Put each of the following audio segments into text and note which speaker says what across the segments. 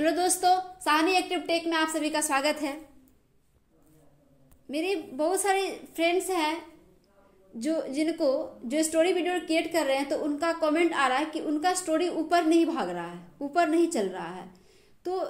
Speaker 1: hello दोस्तों सानी active take में आप सभी का स्वागत है मेरे बहुत सारे फ्रेंड्स हैं जो जिनको जो स्टोरी वीडियो क्रिएट कर रहे हैं तो उनका कमेंट आ रहा है कि उनका स्टोरी ऊपर नहीं भाग रहा है ऊपर नहीं चल रहा है तो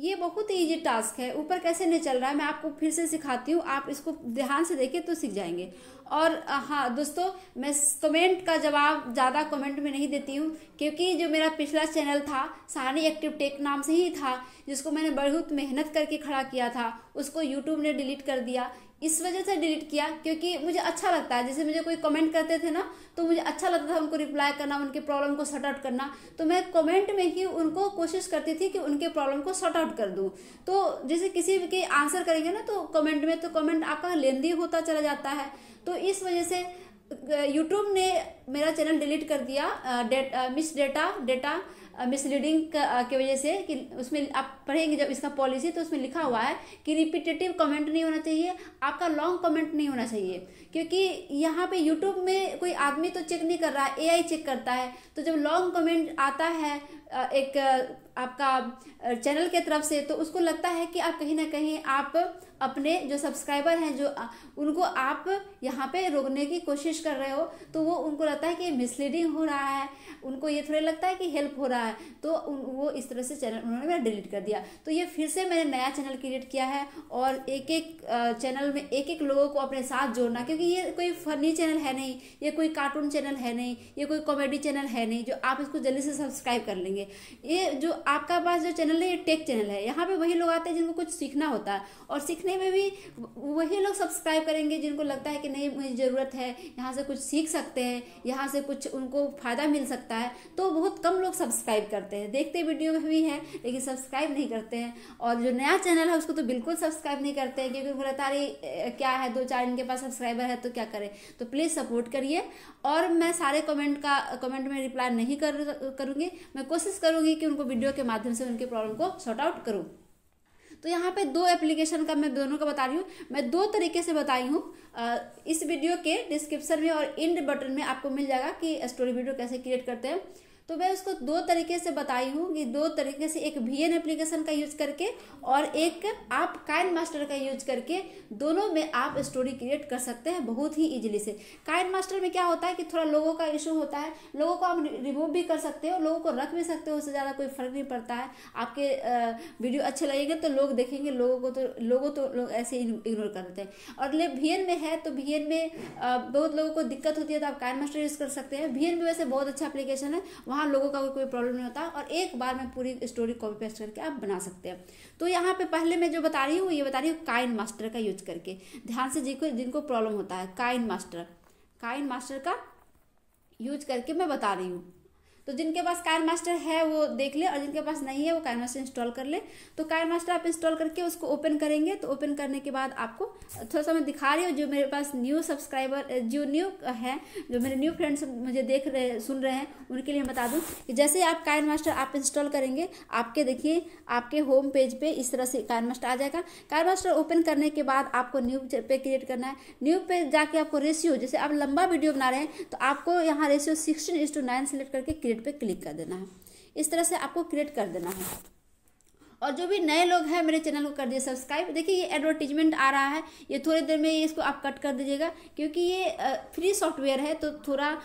Speaker 1: ये बहुत ही ईजी टास्क है ऊपर कैसे नहीं चल रहा है मैं आपको फिर से सिखाती हूँ आप इसको ध्यान से देखें तो सीख जाएंगे और हाँ दोस्तों मैं कमेंट का जवाब ज़्यादा कमेंट में नहीं देती हूँ क्योंकि जो मेरा पिछला चैनल था सानी एक्टिव टेक नाम से ही था जिसको मैंने बहुत मेहनत करके खड़ा किया था उसको यूट्यूब ने डिलीट कर दिया इस वजह से डिलीट किया क्योंकि मुझे अच्छा लगता है जैसे मुझे कोई कमेंट करते थे ना तो मुझे अच्छा लगता था उनको रिप्लाई करना उनके प्रॉब्लम को सॉर्ट आउट करना तो मैं कमेंट में ही उनको कोशिश करती थी कि उनके प्रॉब्लम को सॉर्ट आउट कर दूँ तो जैसे किसी के आंसर करेंगे ना तो कमेंट में तो कमेंट आपका लेंदी होता चला जाता है तो इस वजह से यूट्यूब ने मेरा चैनल डिलीट कर दिया date miss data data misleading की वजह से कि उसमें आप पढ़ेंगे जब इसका पॉलिसी तो उसमें लिखा हुआ है कि रिपीटेटिव कमेंट नहीं होना चाहिए आपका लॉन्ग कमेंट नहीं होना चाहिए क्योंकि यहाँ पे यूट्यूब में कोई आदमी तो चेक नहीं कर रहा है एआई चेक करता है तो जब लॉन्ग कमेंट आता है एक आपका चैनल के तरफ से तो उसको लगता है कि आप कहीं ना कहीं आप अपने जो सब्सक्राइबर हैं जो उनको आप यहाँ पे रोकने की कोशिश कर रहे हो तो वो उनको लगता है कि मिसलीडिंग हो रहा है उनको ये थोड़ा लगता है कि हेल्प हो रहा है है तो वो इस तरह से चैनल उन्होंने मेरा डिलीट कर दिया तो ये फिर से मैंने नया चैनल क्रिएट किया है और एक एक चैनल में एक एक लोगों को अपने साथ जोड़ना क्योंकि ये कोई फनी चैनल है नहीं ये कोई कार्टून चैनल है नहीं ये कोई कॉमेडी चैनल है नहीं जो आप इसको जल्दी से सब्सक्राइब कर लेंगे ये जो आपका पास जो चैनल है ये टेक चैनल है यहाँ पे वही लोग आते हैं जिनको कुछ सीखना होता है और सीखने में भी वही लोग सब्सक्राइब करेंगे जिनको लगता है कि नहीं मुझे ज़रूरत है यहाँ से कुछ सीख सकते हैं यहाँ से कुछ उनको फ़ायदा मिल सकता है तो बहुत कम लोग सब्सक्राइब सब्सक्राइब करते हैं देखते वीडियो में भी हैं लेकिन सब्सक्राइब नहीं करते हैं और जो नया चैनल है उसको तो बिल्कुल सब्सक्राइब नहीं करते हैं क्योंकि बोला तारी क्या है दो चार इनके पास सब्सक्राइबर है तो क्या करें तो प्लीज़ सपोर्ट करिए और मैं सारे कमेंट का कमेंट में रिप्लाई नहीं कर करूँगी मैं कोशिश करूँगी कि उनको वीडियो के माध्यम से उनकी प्रॉब्लम को सॉर्ट आउट करूँ तो यहाँ पे दो एप्लीकेशन का मैं दोनों का बता रही हूँ मैं दो तरीके से बताई हूँ इस वीडियो के डिस्क्रिप्शन में और इंड बटन में आपको मिल जाएगा कि स्टोरी वीडियो कैसे क्रिएट करते हैं तो मैं उसको दो तरीके से बताई हूँ कि दो तरीके से एक वी एन एप्लीकेशन का यूज करके और एक आप काइन मास्टर का यूज करके दोनों में आप स्टोरी क्रिएट कर सकते हैं बहुत ही ईजिली से काइन मास्टर में क्या होता है कि थोड़ा लोगों का इशू होता है लोगों को आप रिमूव भी कर सकते हो लोगों को रख भी सकते हो उससे ज़्यादा कोई फर्क नहीं पड़ता है आपके वीडियो अच्छे लगेंगे तो लोग देखेंगे लोगों को तो लोगों तो लोग ऐसे इग्नोर कर देते हैं और ले वी में है तो वी में बहुत लोगों को दिक्कत होती है तो आप काइन मास्टर यूज़ कर सकते हैं वी में वैसे बहुत अच्छा एप्लीकेशन है वहाँ लोगों का कोई प्रॉब्लम नहीं होता और एक बार में पूरी स्टोरी कॉपी पेस्ट करके आप बना सकते हैं तो यहाँ पे पहले मैं जो बता रही हूँ ये बता रही हूँ काइन मास्टर का यूज करके ध्यान से जिनको जिनको प्रॉब्लम होता है काइन मास्टर काइन मास्टर का यूज करके मैं बता रही हूँ तो जिनके पास कार मास्टर है वो देख ले और जिनके पास नहीं है वो कार मास्टर इंस्टॉल कर ले तो कार मास्टर आप इंस्टॉल करके उसको ओपन करेंगे तो ओपन करने के बाद आपको थोड़ा सा मैं दिखा रही हूँ जो मेरे पास न्यू सब्सक्राइबर जो न्यू है जो मेरे न्यू फ्रेंड्स मुझे देख रहे सुन रहे हैं उनके लिए बता दूँ कि जैसे आप कार मास्टर आप इंस्टॉल करेंगे आपके देखिए आपके होम पेज पर इस तरह से कार मास्टर आ जाएगा कार मास्टर ओपन करने के बाद आपको न्यू पे क्रिएट करना है न्यू पे जाके आपको रेशियो जैसे आप लंबा वीडियो बना रहे हैं तो आपको यहाँ ratio sixteen is to nine select करके क्रिएट क्रिएट पे क्लिक कर देना है इस तरह से आपको क्रिएट कर देना है और जो भी नए लोग हैं मेरे चैनल को कर दिए सब्सक्राइब देखिए ये एडवर्टीजमेंट आ रहा है ये थोड़ी देर में ये इसको आप कट कर दीजिएगा क्योंकि ये फ्री सॉफ्टवेयर है तो थोड़ा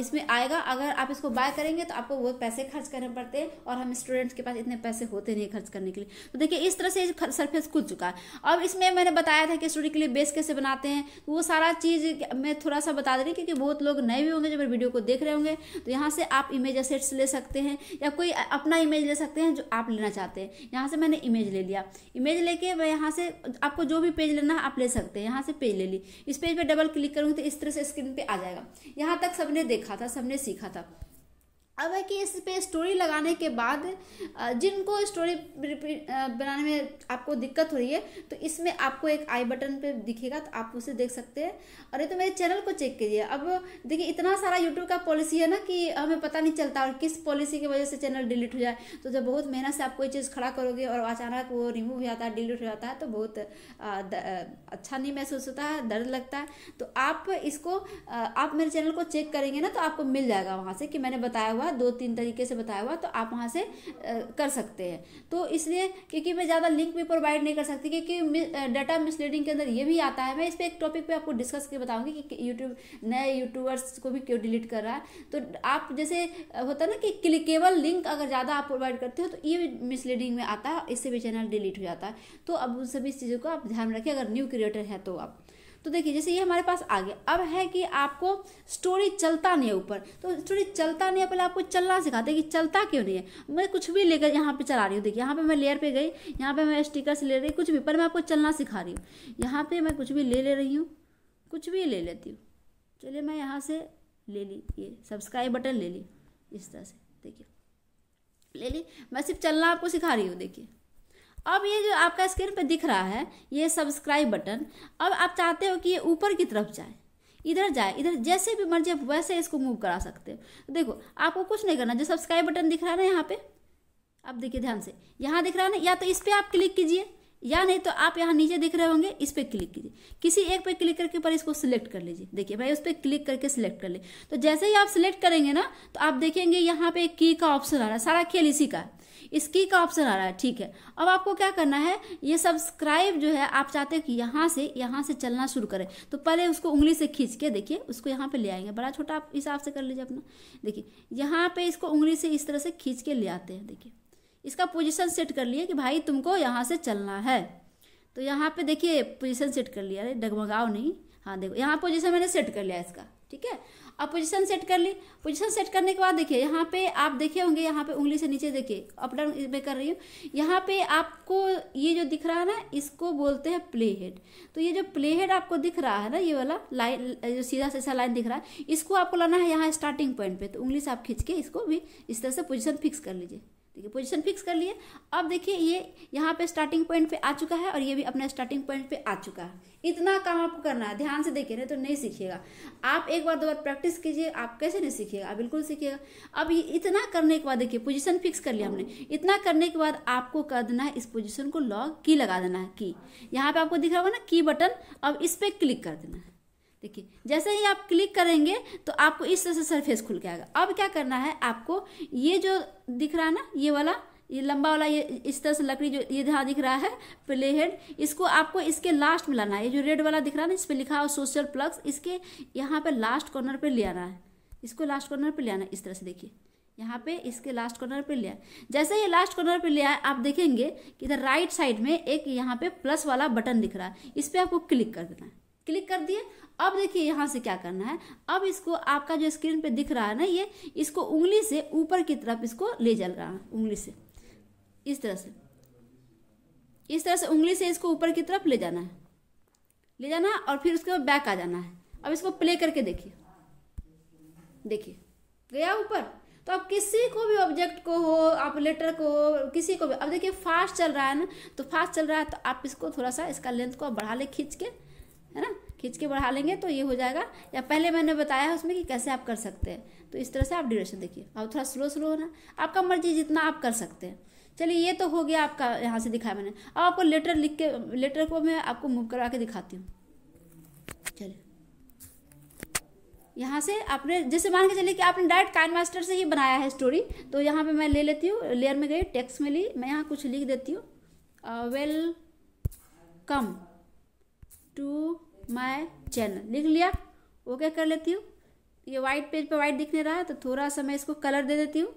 Speaker 1: इसमें आएगा अगर आप इसको बाय करेंगे तो आपको बहुत पैसे खर्च करने पड़ते हैं और हम स्टूडेंट्स के पास इतने पैसे होते नहीं खर्च करने के लिए तो देखिए इस तरह से सरफेस खुल चुका है अब इसमें मैंने बताया था कि स्टूडेंट के लिए बेस कैसे बनाते हैं तो वो सारा चीज़ मैं थोड़ा सा बता दे रही क्योंकि बहुत लोग नए भी होंगे जो मेरे वीडियो को देख रहे होंगे तो यहाँ से आप इमेज असेट्स ले सकते हैं या कोई अपना इमेज ले सकते हैं जो आप लेना चाहते हैं यहाँ से मैंने इमेज ले लिया इमेज लेके मैं यहाँ से आपको जो भी पेज लेना है आप ले सकते हैं यहाँ से पेज ले ली इस पेज पर पे डबल क्लिक करूँगी तो इस तरह से स्क्रीन पर आ जाएगा यहाँ तक सबने देखा था सबने सीखा था अब है कि इस पे स्टोरी लगाने के बाद जिनको स्टोरी बनाने में आपको दिक्कत हो रही है तो इसमें आपको एक आई बटन पे दिखेगा तो आप उसे देख सकते हैं और ये तो मेरे चैनल को चेक कीजिए अब देखिए इतना सारा यूट्यूब का पॉलिसी है ना कि हमें पता नहीं चलता और किस पॉलिसी की वजह से चैनल डिलीट हो जाए तो जब बहुत मेहनत से आप कोई चीज़ खड़ा करोगे और अचानक वो रिमूव हो जाता है डिलीट हो जाता है तो बहुत अच्छा नहीं महसूस होता है दर्द लगता है तो आप इसको आप मेरे चैनल को चेक करेंगे ना तो आपको मिल जाएगा वहाँ से कि मैंने बताया हुआ हुआ दो तीन तरीके से बताया हुआ तो आप वहाँ से कर सकते हैं तो इसलिए क्योंकि मैं ज़्यादा लिंक भी प्रोवाइड नहीं कर सकती क्योंकि डाटा मिसलीडिंग के अंदर ये भी आता है मैं इस पर एक टॉपिक पर आपको डिस्कस करके बताऊँगी कि यूट्यूब नए यूट्यूबर्स को भी क्यों डिलीट कर रहा है तो आप जैसे होता है ना कि क्लिकेबल लिंक अगर ज़्यादा आप प्रोवाइड करते हो तो ये मिसलीडिंग में आता है इससे भी चैनल डिलीट हो जाता है तो अब उन सभी चीज़ों को आप ध्यान रखें अगर न्यू क्रिएटर है तो आप तो देखिए जैसे ये हमारे पास आ गया अब है कि आपको स्टोरी चलता नहीं है ऊपर तो स्टोरी चलता नहीं है पहले आपको चलना सिखाते कि चलता क्यों नहीं है मैं कुछ भी लेकर यहाँ पे चला रही हूँ देखिए यहाँ पे मैं लेयर पे गई यहाँ पे मैं स्टिकर्स ले रही कुछ भी पर मैं आपको चलना सिखा रही हूँ यहाँ पर मैं कुछ भी ले ले रही हूँ कुछ भी ले लेती हूँ चलिए मैं यहाँ से ले ली ये सब्सक्राइब बटन ले ली इस तरह से देखिए ले ली मैं सिर्फ चलना आपको सिखा रही हूँ देखिए अब ये जो आपका स्क्रीन पर दिख रहा है ये सब्सक्राइब बटन अब आप चाहते हो कि ये ऊपर की तरफ जाए इधर जाए इधर जैसे भी मर्जी आप वैसे इसको मूव करा सकते हो तो देखो आपको कुछ नहीं करना जो सब्सक्राइब बटन दिख रहा है ना यहाँ पे आप देखिए ध्यान से यहाँ दिख रहा है ना या तो इस पर आप क्लिक कीजिए या नहीं तो आप यहाँ नीचे दिख रहे होंगे इस पर क्लिक कीजिए किसी एक पे क्लिक करके पर इसको सिलेक्ट कर लीजिए देखिए भाई उस पर क्लिक करके सिलेक्ट कर ले तो जैसे ही आप सिलेक्ट करेंगे ना तो आप देखेंगे यहाँ पे की का ऑप्शन आ रहा है सारा खेल इसी का है इसकी का ऑप्शन आ रहा है ठीक है अब आपको क्या करना है ये सब्सक्राइब जो है आप चाहते हैं कि यहाँ से यहाँ से चलना शुरू करें तो पहले उसको उंगली से खींच के देखिए उसको यहाँ पे ले आएंगे बड़ा छोटा आप हिसाब से कर लीजिए अपना देखिए यहाँ पे इसको उंगली से इस तरह से खींच के ले आते हैं देखिए इसका पोजिशन सेट कर लिए कि भाई तुमको यहाँ से चलना है तो यहाँ पे देखिए पोजिशन सेट कर लिया अरे डगमगाओ नहीं हाँ देखो यहाँ पोजिशन मैंने सेट कर लिया इसका ठीक है अब पोजीशन सेट कर ली पोजीशन सेट करने के बाद देखिए यहाँ पे आप देखे होंगे यहाँ पे उंगली से नीचे देखिए अप डाउन में कर रही हूँ यहाँ पे आपको ये जो दिख रहा है ना इसको बोलते हैं प्ले हेड तो ये जो प्ले हेड आपको दिख रहा है ना ये वाला लाइन जो सीधा से ऐसा लाइन दिख रहा है इसको आपको लाना है यहाँ स्टार्टिंग पॉइंट पर तो उंगली से आप खींच के इसको भी इस तरह से पोजिशन फिक्स कर लीजिए देखिए पोजीशन फिक्स कर लिए अब देखिए ये यहाँ पे स्टार्टिंग पॉइंट पे आ चुका है और ये भी अपना स्टार्टिंग पॉइंट पे आ चुका है इतना काम आपको करना है ध्यान से देखिए नहीं तो नहीं सीखिएगा आप एक बार दो बार प्रैक्टिस कीजिए आप कैसे नहीं सीखिएगा बिल्कुल सीखिएगा अब ये इतना करने के बाद देखिए पोजिशन फिक्स कर लिया हमने इतना करने के बाद आपको कर देना है इस पोजिशन को लॉग की लगा देना है की यहाँ पर आपको दिख रहा होगा ना की बटन अब इस पर क्लिक कर देना है देखिए जैसे ही आप क्लिक करेंगे तो आपको इस तरह से सरफेस खुल के आएगा अब क्या करना है आपको ये जो दिख रहा है ना ये वाला ये लंबा वाला ये इस तरह से लकड़ी जो ये जहाँ दिख रहा है प्ले हेड इसको आपको इसके लास्ट में लाना है ये जो रेड वाला दिख रहा है ना इस पर लिखा हुआ सोशल प्लग्स इसके यहाँ पे लास्ट कॉर्नर पे ले आना है इसको लास्ट कॉर्नर पे ले आना है इस तरह से देखिए यहाँ पे इसके लास्ट कॉर्नर पे ले आए जैसे ये लास्ट कॉर्नर पे ले आए आप देखेंगे कि इधर राइट साइड में एक यहाँ पे प्लस वाला बटन दिख रहा है इस पर आपको क्लिक कर देना है क्लिक कर दिए अब देखिए यहाँ से क्या करना है अब इसको आपका जो स्क्रीन पे दिख रहा है ना ये इसको उंगली से ऊपर की तरफ इसको ले जल रहा है उंगली से इस तरह से इस तरह से उंगली से इसको ऊपर की तरफ ले जाना है ले जाना है और फिर उसके बाद बैक आ जाना है अब इसको प्ले करके देखिए देखिए गया ऊपर तो आप किसी को भी ऑब्जेक्ट को हो आप लेटर को हो किसी को भी अब देखिए फास्ट चल रहा है ना तो फास्ट चल रहा है तो आप इसको थोड़ा सा इसका लेंथ को बढ़ा ले खींच के है ना खींच के बढ़ा लेंगे तो ये हो जाएगा या पहले मैंने बताया है उसमें कि कैसे आप कर सकते हैं तो इस तरह से आप ड्यूरेशन देखिए अब थोड़ा स्लो स्लो होना आपका मर्जी जितना आप कर सकते हैं चलिए ये तो हो गया आपका यहाँ से दिखाया मैंने अब आपको लेटर लिख के लेटर को मैं आपको मूव करवा के दिखाती हूँ चलिए यहाँ से आपने जैसे मान के चलिए कि आपने डायरेक्ट काइन मास्टर से ही बनाया है स्टोरी तो यहाँ पे मैं ले लेती हूँ लेयर में गई टेक्स्ट में ली मैं यहाँ कुछ लिख देती हूँ welcome uh, to my channel लिख लिया ओके कर लेती हूँ ये वाइट पेज पर वाइट दिखने रहा है तो थोड़ा सा मैं इसको कलर दे देती हूँ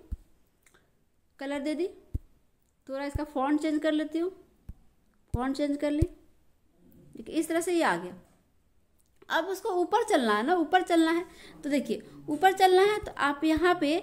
Speaker 1: कलर दे दी थोड़ा इसका फॉन्ट चेंज कर लेती हूँ फॉन्ट चेंज कर ली देखिए इस तरह से ये आ गया अब उसको ऊपर चलना है ना ऊपर चलना है तो देखिए ऊपर चलना है तो आप यहाँ पे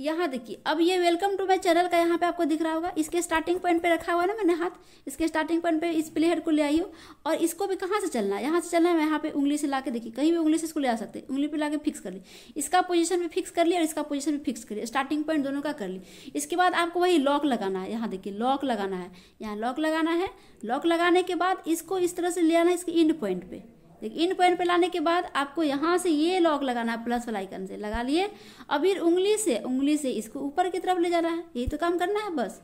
Speaker 1: यहाँ देखिए अब ये वेलकम टू माई चैनल का यहाँ पे आपको दिख रहा होगा इसके स्टार्टिंग पॉइंट पे रखा हुआ ना मैंने हाथ इसके स्टार्टिंग पॉइंट पे इस प्ले हेड को ले आई हूँ और इसको भी कहाँ से चलना है यहाँ से चलना है मैं यहाँ पे उंगली से ला के देखिए कहीं भी उंगली से इसको ले आ सकते हैं उंगली पे ला के फिक्स कर ली इसका पोजीशन भी फिक्स कर ली और इसका पोजीशन भी फिक्स कर लिया स्टार्टिंग पॉइंट दोनों का कर ली इसके बाद आपको वही लॉक लगाना है यहाँ देखिए लॉक लगाना है यहाँ लॉक लगाना है लॉक लगाने के बाद इसको इस तरह से ले आना है इसके इंड पॉइंट पर देखिए इन पॉइंट पे लाने के बाद आपको यहाँ से ये लॉक लगाना है प्लस वाला आइकन से लगा लिए अब फिर उंगली से उंगली से इसको ऊपर की तरफ ले जाना है यही तो काम करना है बस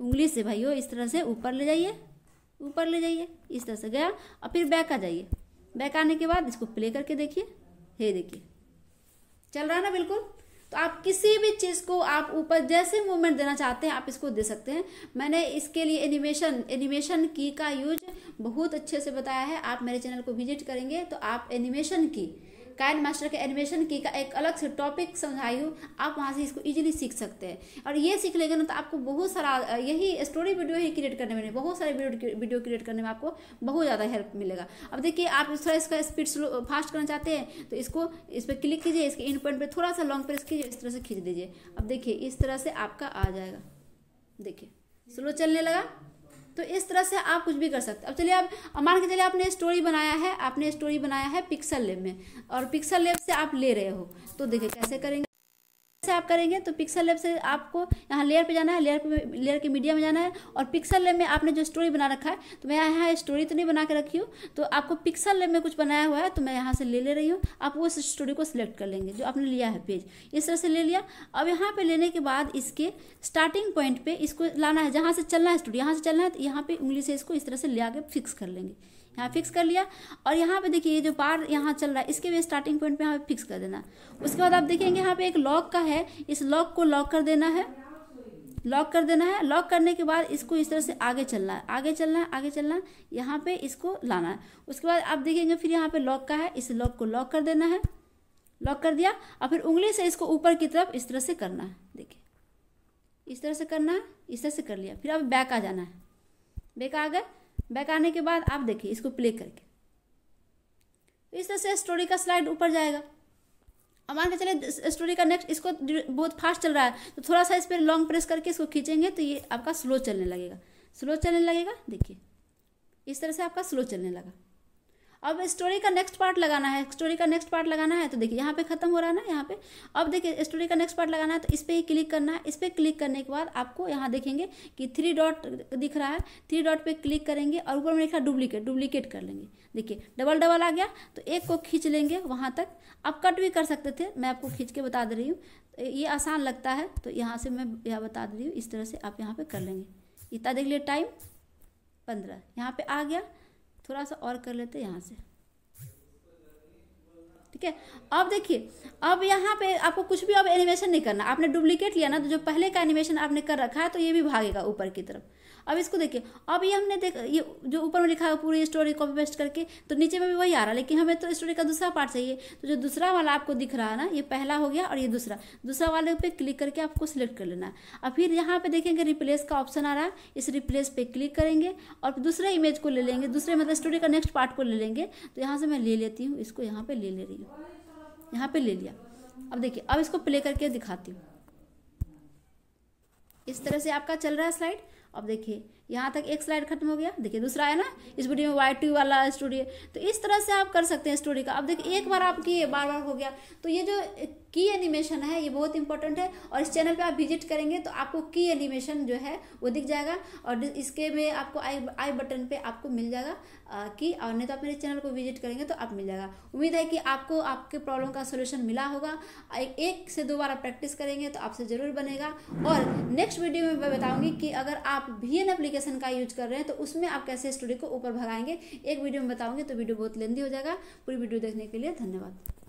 Speaker 1: उंगली से भाइयों इस तरह से ऊपर ले जाइए ऊपर ले जाइए इस तरह से गया और फिर बैक आ जाइए बैक आने के बाद इसको प्ले करके देखिए ये देखिए चल रहा है ना बिल्कुल आप किसी भी चीज़ को आप ऊपर जैसे मूवमेंट देना चाहते हैं आप इसको दे सकते हैं मैंने इसके लिए एनिमेशन एनिमेशन की का यूज बहुत अच्छे से बताया है आप मेरे चैनल को विजिट करेंगे तो आप एनिमेशन की काइन मास्टर के एनिमेशन की का एक अलग से टॉपिक समझाई हूँ आप वहाँ से इसको ईजिली सीख सकते हैं और ये सीख लेंगे ना तो आपको बहुत सारा यही स्टोरी वीडियो ही क्रिएट करने में बहुत सारे वीडियो क्रिएट करने में आपको बहुत ज़्यादा हेल्प मिलेगा अब देखिए आप थोड़ा इसका स्पीड स्लो फास्ट करना चाहते हैं तो इसको इस पर क्लिक कीजिए इसके इन पॉइंट पर थोड़ा सा लॉन्ग प्रेस कीजिए इस तरह से खींच दीजिए अब देखिए इस तरह से आपका आ जाएगा देखिए स्लो चलने लगा तो इस तरह से आप कुछ भी कर सकते अब चलिए आप मान के चलिए आपने स्टोरी बनाया है आपने स्टोरी बनाया है पिक्सल लेब में और पिक्सल लेब से आप ले रहे हो तो देखिए कैसे करेंगे से आप करेंगे तो पिक्सल लेब से आपको यहाँ लेयर पे जाना है लेयर पे लेयर के मीडिया में जाना है और पिक्सल लेब में आपने जो स्टोरी बना रखा है तो मैं यहाँ स्टोरी तो नहीं बना के रखी हूँ तो आपको पिक्सल लेब में कुछ बनाया हुआ है तो मैं यहाँ से ले ले रही हूँ आप उस स्टोरी को सिलेक्ट कर लेंगे जो आपने लिया है पेज इस तरह से ले लिया अब यहाँ पर लेने के बाद इसके स्टार्टिंग पॉइंट पर इसको लाना है जहाँ से चलना है स्टोरी यहाँ से चलना है तो यहाँ पर उंगली से इसको इस तरह से ले आकर फिक्स कर लेंगे यहाँ फिक्स कर लिया और यहाँ पे देखिए ये जो बार यहाँ चल रहा है इसके वे स्टार्टिंग पॉइंट पे यहाँ पे फिक्स कर देना उसके बाद आप देखेंगे यहाँ पे एक लॉक का है इस लॉक को लॉक कर देना है लॉक कर देना है लॉक करने के बाद इसको इस तरह से आगे चलना है आगे चलना है आगे चलना है यहाँ पे इसको लाना है उसके बाद आप देखेंगे फिर यहाँ पे लॉक का है इस लॉक को लॉक कर देना है लॉक कर दिया और फिर उंगली से इसको ऊपर की तरफ इस तरह से करना है देखिए इस तरह से करना है इस तरह से कर लिया फिर अब बैक आ जाना है बैक आ गए बैक आने के बाद आप देखिए इसको प्ले करके तो इस तरह से स्टोरी का स्लाइड ऊपर जाएगा अब मान के चले स्टोरी का नेक्स्ट इसको बहुत फास्ट चल रहा है तो थोड़ा सा इस पर लॉन्ग प्रेस करके इसको खींचेंगे तो ये आपका स्लो चलने लगेगा स्लो चलने लगेगा देखिए इस तरह से आपका स्लो चलने लगा अब स्टोरी का नेक्स्ट पार्ट लगाना है स्टोरी का नेक्स्ट पार्ट लगाना है तो देखिए यहाँ पे खत्म हो रहा है ना यहाँ पे अब देखिए स्टोरी का नेक्स्ट पार्ट लगाना है तो इस पर ही क्लिक करना है इस पर क्लिक करने के बाद आपको यहाँ देखेंगे कि थ्री डॉट दिख रहा है थ्री डॉट पे क्लिक करेंगे और ऊपर में लिखा डुप्लीकेट डुप्लीकेट कर लेंगे देखिए डबल डबल आ गया तो एक को खींच लेंगे वहाँ तक आप कट भी कर सकते थे मैं आपको खींच के बता दे रही हूँ ये आसान लगता है तो यहाँ से मैं यह बता दे रही हूँ इस तरह से आप यहाँ पर कर लेंगे इतना देख लिया टाइम पंद्रह यहाँ पर आ गया थोड़ा सा और कर लेते यहाँ से ठीक है अब देखिए अब यहाँ पे आपको कुछ भी अब एनिमेशन नहीं करना आपने डुप्लीकेट लिया ना तो जो पहले का एनिमेशन आपने कर रखा है तो ये भी भागेगा ऊपर की तरफ अब इसको देखिए अब ये हमने देख ये जो ऊपर में लिखा है पूरी स्टोरी कॉपी पेस्ट करके तो नीचे में भी वही आ रहा है लेकिन हमें तो स्टोरी का दूसरा पार्ट चाहिए तो जो दूसरा वाला आपको दिख रहा है ना ये पहला हो गया और ये दूसरा दूसरा वाले पे क्लिक करके आपको सिलेक्ट कर लेना और फिर यहाँ पे देखेंगे रिप्लेस का ऑप्शन आ रहा है इस रिप्लेस पे क्लिक करेंगे और दूसरे इमेज को ले लेंगे दूसरे मतलब स्टोरी का नेक्स्ट पार्ट को ले लेंगे तो यहाँ से मैं ले लेती हूँ इसको यहाँ पे ले ले रही हूँ यहाँ पे ले लिया अब देखिए अब इसको प्ले करके दिखाती हूँ इस तरह से आपका चल रहा है स्लाइड अब देखिए यहाँ तक एक स्लाइड खत्म हो गया देखिए दूसरा है ना इस वीडियो में वाई टू वाला स्टोरी तो इस तरह से आप कर सकते हैं स्टोरी का अब देखिए एक बार आप किए बार बार हो गया तो ये जो की एनिमेशन है ये बहुत इंपॉर्टेंट है और इस चैनल पे आप विजिट करेंगे तो आपको की एनिमेशन जो है वो दिख जाएगा और इसके में आपको आई आई बटन पे आपको मिल जाएगा की और नहीं तो आप मेरे चैनल को विजिट करेंगे तो आप मिल जाएगा उम्मीद है कि आपको आपके प्रॉब्लम का सोल्यूशन मिला होगा एक से दो बार आप प्रैक्टिस करेंगे तो आपसे जरूर बनेगा और नेक्स्ट वीडियो में मैं बताऊंगी कि अगर आप भी एन एप्लीकेशन एप्लीकेशन का यूज कर रहे हैं तो उसमें आप कैसे स्टोरी को ऊपर भगाएंगे एक वीडियो में बताऊंगे तो वीडियो बहुत लेंदी हो जाएगा पूरी वीडियो देखने के लिए धन्यवाद